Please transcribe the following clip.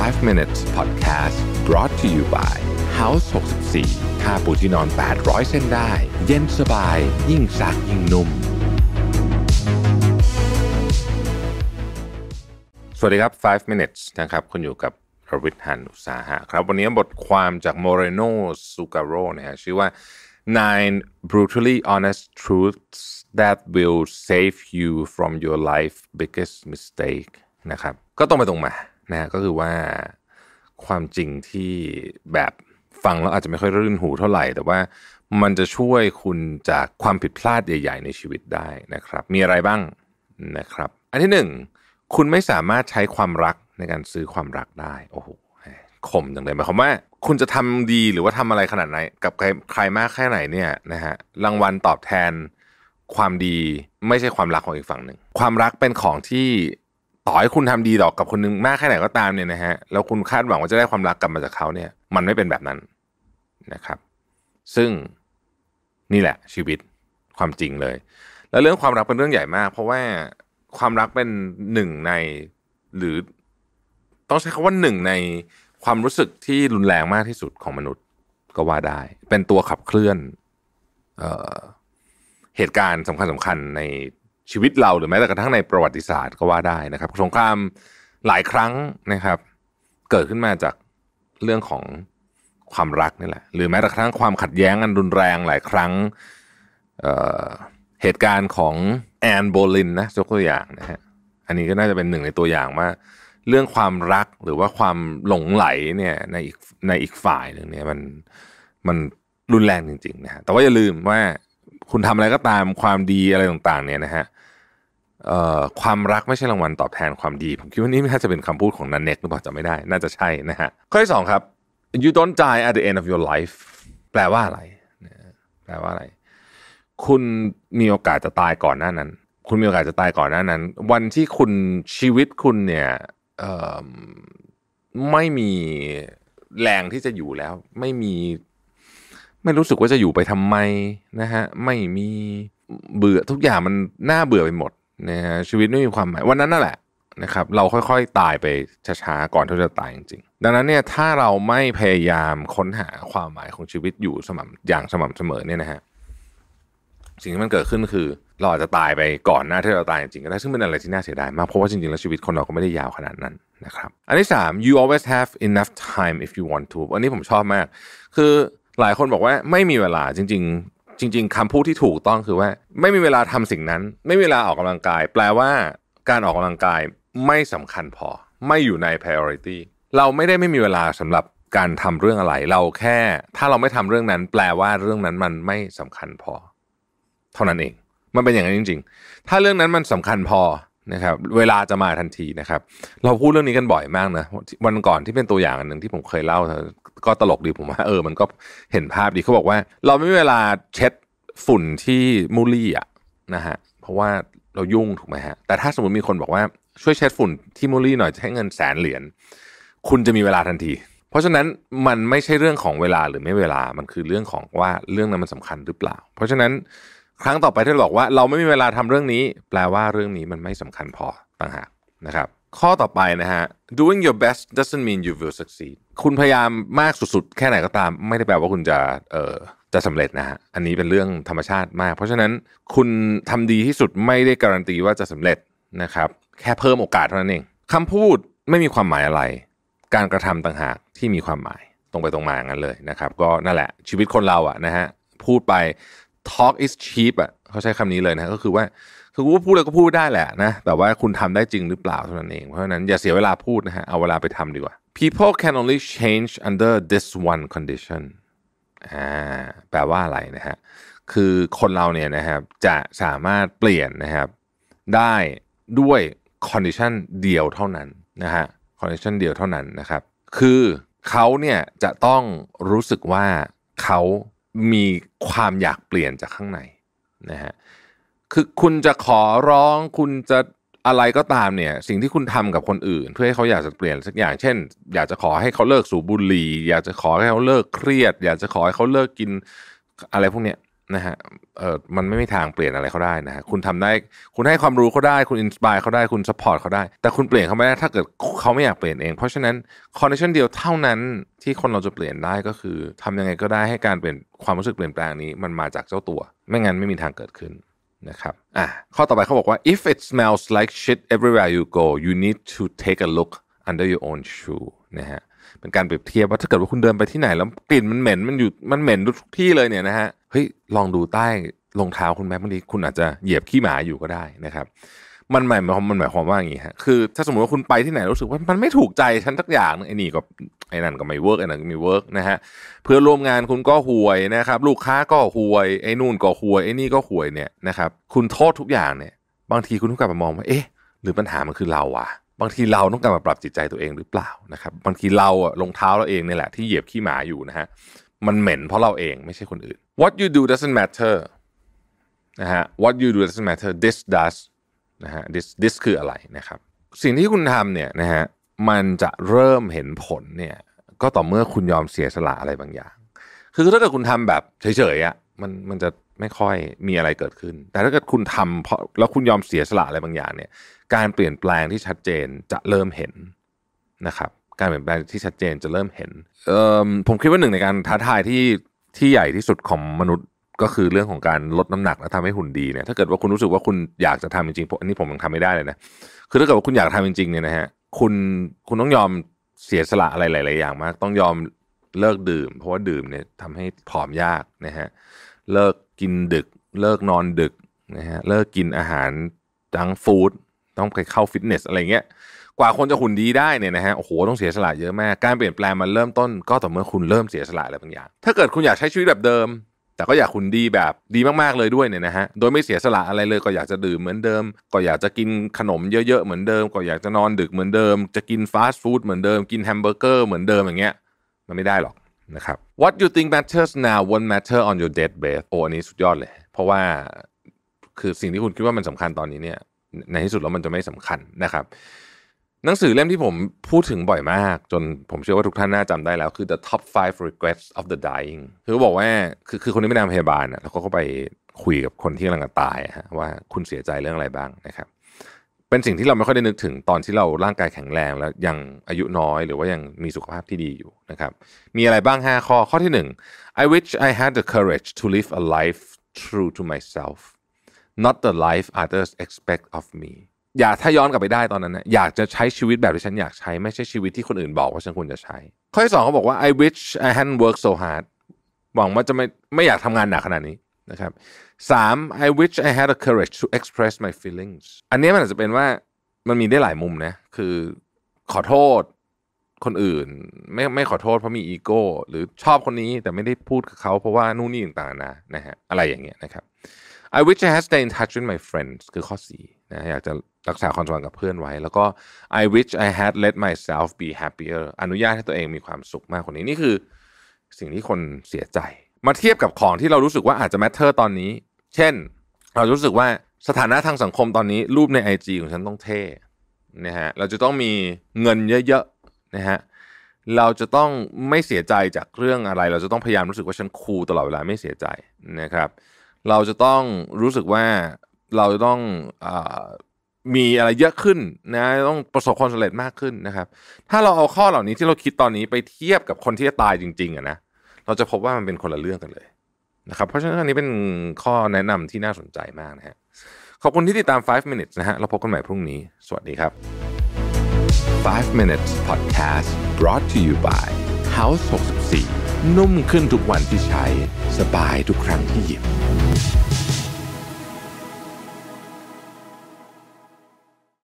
5 minutes podcast brought to you by House 64ค่าปูที่นอน 800เส้นได้ เย็นสบาย ยิ่งซัก ยิ่งนุ่ม สวัสดีครับ 5 minutes นะครับ คุณอยู่กับประวิทย์หันอุตสาหะ ครับ วันนี้บทความจากโมเรโนซูการโรนะฮะชื่อว่า nine brutally honest truths that will save you from your life biggest mistake นะครับ ก็ตรงไปตรงมานะก็คือว่าความจริงที่แบบฟังแล้วอาจจะไม่ค่อยรื่นหูเท่าไหร่ แต่ว่ามันจะช่วยคุณจากความผิดพลาดใหญ่ ๆ ในชีวิตได้นะครับ มีอะไรบ้างนะครับ อันที่หนึ่งคุณไม่สามารถใช้ความรักในการซื้อความรักได้โอ้โห่ม่ังเลยหมายความว่าคุณจะทำดีหรือว่าทำอะไรขนาดไหน กับใครมากแค่ไหนเนี่ยนะฮะรางวัลตอบแทนความดีไม่ใช่ความรักของอีกฝั่งหนึ่งความรักเป็นของที่ต่อให้คุณทำดีต่อกับคนนึงมากแค่ไหนก็ตามเนี่ยนะฮะแล้วคุณคาดหวังว่าจะได้ความรักกลับมาจากเขาเนี่ย มันไม่เป็นแบบนั้นนะครับ ซึ่งนี่แหละ ชีวิตความจริงเลย แล้วเรื่องความรักเป็นเรื่องใหญ่มาก เพราะว่าความรักเป็นหนึ่งใน หรือ ต้องใช้คาว่าหนึ่งในความรู้สึกที่รุนแรงมากที่สุดของมนุษย์ก็ว่าได้ เป็นตัวขับเคลื่อนเออเหตุการณ์สำคัญสำคัญในชีวิตเราหรือแม้แต่กระทั่งในประวัติศาสตร์ก็ว่าได้นะครับสงครามหลายครั้งนะครับ เกิดขึ้นมาจากเรื่องของความรักนี่แหละหรือแม้แต่กระทั่งความขัดแย้งอันรุนแรงหลายครั้งเเหตุการณ์ของแอนโบลินนะยกตัวอย่างนะฮะอันนี้ก็น่าจะเป็นหนึ่งในตัวอย่างว่า เรื่องความรักหรือว่าความหลงไหลเนี่ยในอีกในอีกฝ่ายหนึ่งเนี่ยมันมันรุนแรงจริงๆนะฮะแต่ว่าอย่าลืมว่าคุณทำอะไรก็ตามความดีอะไรต่าง ๆ เนี่ยนะฮะความรักไม่ใช่รางวัลตอบแทนความดีผมคิดว่านี่น่าจะเป็นคำพูดของนันเน็กหรือเปล่าจะไม่ได้ น่าจะใช่นะฮะข้อที่สองครับ you don't die at the end of your life แปลว่าอะไรแปลว่าอะไร คุณมีโอกาสจะตายก่อนหน้านั้น คุณมีโอกาสจะตายก่อนหน้านั้น วันที่คุณชีวิตคุณเนี่ยไม่มีแรงที่จะอยู่แล้วไม่มีไม่รู้สึกว่าจะอยู่ไปทำไมนะฮะไม่มีเบื่อทุกอย่างมันน่าเบื่อไปหมดนะฮะชีวิตไม่มีความหมายวันนั้นนั่นแหละนะครับเราค่อยๆตายไปช้าๆก่อนที่จะตายจริงๆดังนั้นเนี่ยถ้าเราไม่พยายามค้นหาความหมายของชีวิตอยู่สม่ำอย่างสม่ำเสมอเนี่ยนะฮะสิ่งที่มันเกิดขึ้นคือเราอาจจะตายไปก่อนหน้าที่เราตายจริงๆก็ได้ซึ่งเป็นอะไรที่น่าเสียดายมากเพราะว่าจริงๆแล้วชีวิตคนเราก็ไม่ได้ยาวขนาดนั้นนะครับ อันที่3 you always have enough time if you want to อันนี้ผมชอบมากคือหลายคนบอกว่าไม่มีเวลาจริงๆ จริง ๆ คำพูดที่ถูกต้องคือว่า ไม่มีเวลาทำสิ่งนั้น ไม่มีเวลาออกกำลังกาย แปลว่าการออกกำลังกายไม่สำคัญพอ ไม่อยู่ใน priority เราไม่ได้ไม่มีเวลาสำหรับการทำเรื่องอะไร เราแค่ถ้าเราไม่ทำเรื่องนั้น แปลว่าเรื่องนั้นมันไม่สำคัญพอเท่านั้นเองมันเป็นอย่างนั้นจริง ๆ ถ้าเรื่องนั้นมันสำคัญพอนะครับเวลาจะมาทันทีนะครับ เราพูดเรื่องนี้กันบ่อยมากนะวันก่อนที่เป็นตัวอย่างหนึ่งที่ผมเคยเล่าก็ตลกดีผมว่าเออมันก็เห็นภาพดีเขาบอกว่าเราไม่มีเวลาเช็ดฝุ่นที่มูลี่อ่ะนะฮะเพราะว่าเรายุ่งถูกไหมฮะแต่ถ้าสมมติมีคนบอกว่าช่วยเช็ดฝุ่นที่มูลี่หน่อยจะให้เงินแสนเหรียญคุณจะมีเวลาทันที เพราะฉะนั้นมันไม่ใช่เรื่องของเวลาหรือไม่เวลามันคือเรื่องของว่าเรื่องนั้นมันสำคัญหรือเปล่า เพราะฉะนั้น ครั้งต่อไปที่าบอกว่า เราไม่มีเวลาทำเรื่องนี้ แปลว่าเรื่องนี้มันไม่สำคัญพอต่างหากนะครับข้อต่อไปนะฮะ doing your best doesn't mean you will succeed คุณพยายามมากสุดๆ แค่ไหนก็ตามไม่ได้แปลว่าคุณจะ เอ่อ จะสำเร็จนะฮะ อันนี้เป็นเรื่องธรรมชาติมาก เพราะฉะนั้นคุณทำดีที่สุดไม่ได้การันตีว่าจะสำเร็จนะครับแค่เพิ่มโอกาสเท่านั้นเอง คำพูดไม่มีความหมายอะไร การกระทำต่างหากที่มีความหมายตรงไปตรงมาอย่างนั้นเลยนะครับก็นั่นแหละชีวิตคนเราอ่ะนะฮะพูดไป talk is cheap อ่ะเขาใช้คำนี้เลยนะก็คือว่าคือว่าพูดแล้วก็พูดได้แหละนะแต่ว่าคุณทำได้จริงหรือเปล่าเท่านั้นเองเพราะฉะนั้นอย่าเสียเวลาพูดนะฮะเอาเวลาไปทำดีกว่า people can only change under this one condition อ่าแปลว่าอะไรนะฮะ คือคนเราเนี่ยนะครับจะสามารถเปลี่ยนนะครับได้ด้วย condition เดียวเท่านั้นนะฮะ condition เดียวเท่านั้นนะครับ คือเขาเนี่ยจะต้องรู้สึกว่าเขามีความอยากเปลี่ยนจากข้างในนะฮะ คือคุณจะขอร้องคุณจะอะไรก็ตามเนี่ยสิ่งที่คุณทำกับคนอื่นเพื่อให้เขาอยากจะเปลี่ยนสักอย่างเช่นอยากจะขอให้เขาเลิกสูบบุหรี่อยากจะขอให้เขาเลิกเครียด อยากจะขอให้เขาเลิกกินอะไรพวกเนี้ยนะฮะเออมันไม่มีทางเปลี่ยนอะไรเขาได้นะฮะคุณทำได้คุณให้ความรู้เขาได้ คุณอินสปายเขาได้ คุณสปอร์ตเขาได้แต่คุณเปลี่ยนเขาไม่ได้ถ้าเกิดเขาไม่อยากเปลี่ยนเองเพราะฉะนั้นคอนดิชันเดียวเท่านั้นที่คนเราจะเปลี่ยนได้ก็คือทำยังไงก็ได้ให้การเปลี่ยนความรู้สึกเปลี่ยนแปลงนี้มันมาจากเจ้าตัว ไม่งั้นไม่มีทางเกิดขึ้นนะครับอ่ะข้อต่อไปเขาบอกว่า if it smells like shit everywhere you go you need to take a look under your own shoe นะฮะเป็นการเปรียบเทียบว่าถ้าเกิดว่าคุณเดินไปที่ไหนแล้วกลิ่นมันเหม็น มันอยู่มันเหม็นทุกที่เลยเนี่ยนะฮะเฮ้ยลองดูใต้รองเท้าคุณแม้บางทีคุณอาจจะเหยียบขี้หมาอยู่ก็ได้นะครับมันหมายมันหมายความว่าอย่างงี้ฮะคือถ้าสมมติว่าคุณไปที่ไหนรู้สึกว่ามันไม่ถูกใจฉันสักอย่างไอ้นี่ก็ไอ้นั่นก็ไม่เวิร์กไอ้นั่นก็ไม่เวิร์กนะฮะเพื่อร่วมงานคุณก็ห่วยนะครับลูกค้าก็ห่วยไอ้นู่นก็ห่วยไอ้นี่ก็ห่วยเนี่ยนะครับคุณโทษทุกอย่างเนี่ยบางทีคุณต้องกลับมามองว่าเอ๊ะหรือปัญหามันคือเราอะบางทีเราต้องกลับมาปรับจิตใจตัวเองหรือเปล่านะครับบางทีเราอะรองเท้าเราเองเนี่ยแหละ ที่เหยียบขี้หมาอยู่นะฮะมันเหม็นเพราะเราเองไม่ใช่คนอื่น what you do doesn't matter นะฮะ what you do doesn't matter this does นะฮะ this this คืออะไรนะครับสิ่งที่คุณทำเนี่ยนะฮะมันจะเริ่มเห็นผลเนี่ย ก็ต่อเมื่อคุณยอมเสียสละอะไรบางอย่าง คือถ้าเกิดคุณทำแบบเฉยๆอะ่ะมันมันจะไม่ค่อยมีอะไรเกิดขึ้น แต่ถ้าเกิดคุณทำเพราะแล้วคุณยอมเสียสละอะไรบางอย่างเนี่ย การเปลี่ยนแปลงที่ชัดเจนจะเริ่มเห็นนะครับการเปลี่ยนแปลงที่ชัดเจนจะเริ่มเห็น เออผมคิดว่าหนึ่งในการท้าทายที่ที่ใหญ่ที่สุดของมนุษย์ก็คือเรื่องของการลดน้ำหนักและทำให้หุ่นดีเนี่ยถ้าเกิดว่าคุณรู้สึกว่าคุณอยากจะทำจริงๆอันนี้ผมยังทำไม่ได้เลยนะคือถ้าเกิดว่าคุณอยากทำจริงๆเนี่ยนะฮะคุณคุณต้องยอมเสียสละอะไรหลาย ๆ อย่างมากต้องยอมเลิกดื่มเพราะว่าดื่มเนี่ยทำให้ผอมยากนะฮะเลิกกินดึกเลิกนอนดึกนะฮะเลิกกินอาหารจังฟู้ดต้องไปเข้าฟิตเนสอะไรเงี้ย กว่าคนจะหุ่นดีได้เนี่ยนะฮะโอ้โหต้องเสียสละเยอะมากการเปลี่ยนแปลงมันเริ่มต้นก็ต่อเมื่อคุณเริ่มเสียสละอะไรบางอย่างถ้าเกิดคุณอยากใช้ชีวิตแบบเดิมแต่ก็อยากคุณดีแบบดีมากๆเลยด้วยเนี่ยนะฮะโดยไม่เสียสละอะไรเลยก็อยากจะดื่มเหมือนเดิม ก็อยากจะกินขนมเยอะๆเหมือนเดิมก็อยากจะนอนดึกเหมือนเดิมจะกินฟาสต์ฟู้ดเหมือนเดิมกินแฮมเบอร์เกอร์เหมือนเดิมอย่างเงี้ยมันไม่ได้หรอกนะครับ What you think matters now won't matter on your deathbed โอ้อันนี้สุดยอดเลยเพราะว่าคือสิ่งที่คุณคิดว่ามันสำคัญตอนนี้เนี่ยในที่สุดแล้วมันจะไม่สำคัญนะครับหนังสือเล่มที่ผมพูดถึงบ่อยมาก จนผมเชื่อว่าทุกท่านน่าจำได้แล้วคือ The Top Five Regrets of the Dying คือบอกว่าคือคือคนนี้เป็นนพยาบาลนะแล้วก็เขาไปคุยกับคนที่กำลังตายฮะว่าคุณเสียใจเรื่องอะไรบ้างนะครับเป็นสิ่งที่เราไม่ค่อยได้นึกถึงตอนที่เราร่างกายแข็งแรง แล้วยังอายุน้อยหรือว่ายังมีสุขภาพที่ดีอยู่นะครับมีอะไรบ้าง 5 ข้อข้อที่ 1 I wish I had the courage to live a life true to myself not the life others expect of me อยากถ้าย้อนกลับไปได้ตอนนั้นนะอยากจะใช้ชีวิตแบบที่ฉันอยากใช้ไม่ใช่ชีวิตที่คนอื่นบอกว่าฉันควรจะใช้ข้อที่สองเขาบอกว่า I wish I hadn't worked so hard หวังว่าจะไม่ไม่อยากทำงานหนักขนาดนี้นะครับสาม I wish I had the courage to express my feelings อันนี้มันอาจจะเป็นว่ามันมีได้หลายมุมนะคือขอโทษคนอื่น ไม่ไม่ขอโทษเพราะมีอีโก้หรือชอบคนนี้แต่ไม่ได้พูดกับเขาเพราะว่านู่นนี่ต่างๆนะนะฮะอะไรอย่างเงี้ยนะครับ I wish I had stayed in touch with my friends คือข้อสี่นะอยากจะรักษาความสัมพันธ์กับเพื่อนไว้แล้วก็ I wish I had let myself be happier อนุญาตให้ตัวเองมีความสุขมากกว่านี้นี่คือสิ่งที่คนเสียใจมาเทียบกับของที่เรารู้สึกว่าอาจจะแมทเทอร์ตอนนี้ เช่น เรารู้สึกว่าสถานะทางสังคมตอนนี้ รูปใน IG ของฉันต้องเท่นะฮะเราจะต้องมีเงินเยอะๆนะฮะเราจะต้องไม่เสียใจจากเรื่องอะไร เราจะต้องพยายามรู้สึกว่าฉันคูลตลอดเวลาไม่เสียใจนะครับ เราจะต้องรู้สึกว่าเราจะต้องอมีอะไรเยอะขึ้นนะต้องประสบความสำเร็จมากขึ้นนะครับถ้าเราเอาข้อเหล่านี้ที่เราคิดตอนนี้ไปเทียบกับคนที่จะตายจริง ๆอะนะเราจะพบว่ามันเป็นคนละเรื่องกันเลยนะครับเพราะฉะนั้นอันนี้เป็นข้อแนะนำที่น่าสนใจมากนะฮะขอบคุณที่ติดตาม 5 minutes นะฮะเราพบกันใหม่พรุ่งนี้สวัสดีครับ 5 minutes podcast brought to you by House 64 นุ่มขึ้นทุกวันที่ใช้สบายทุกครั้งที่หยิบ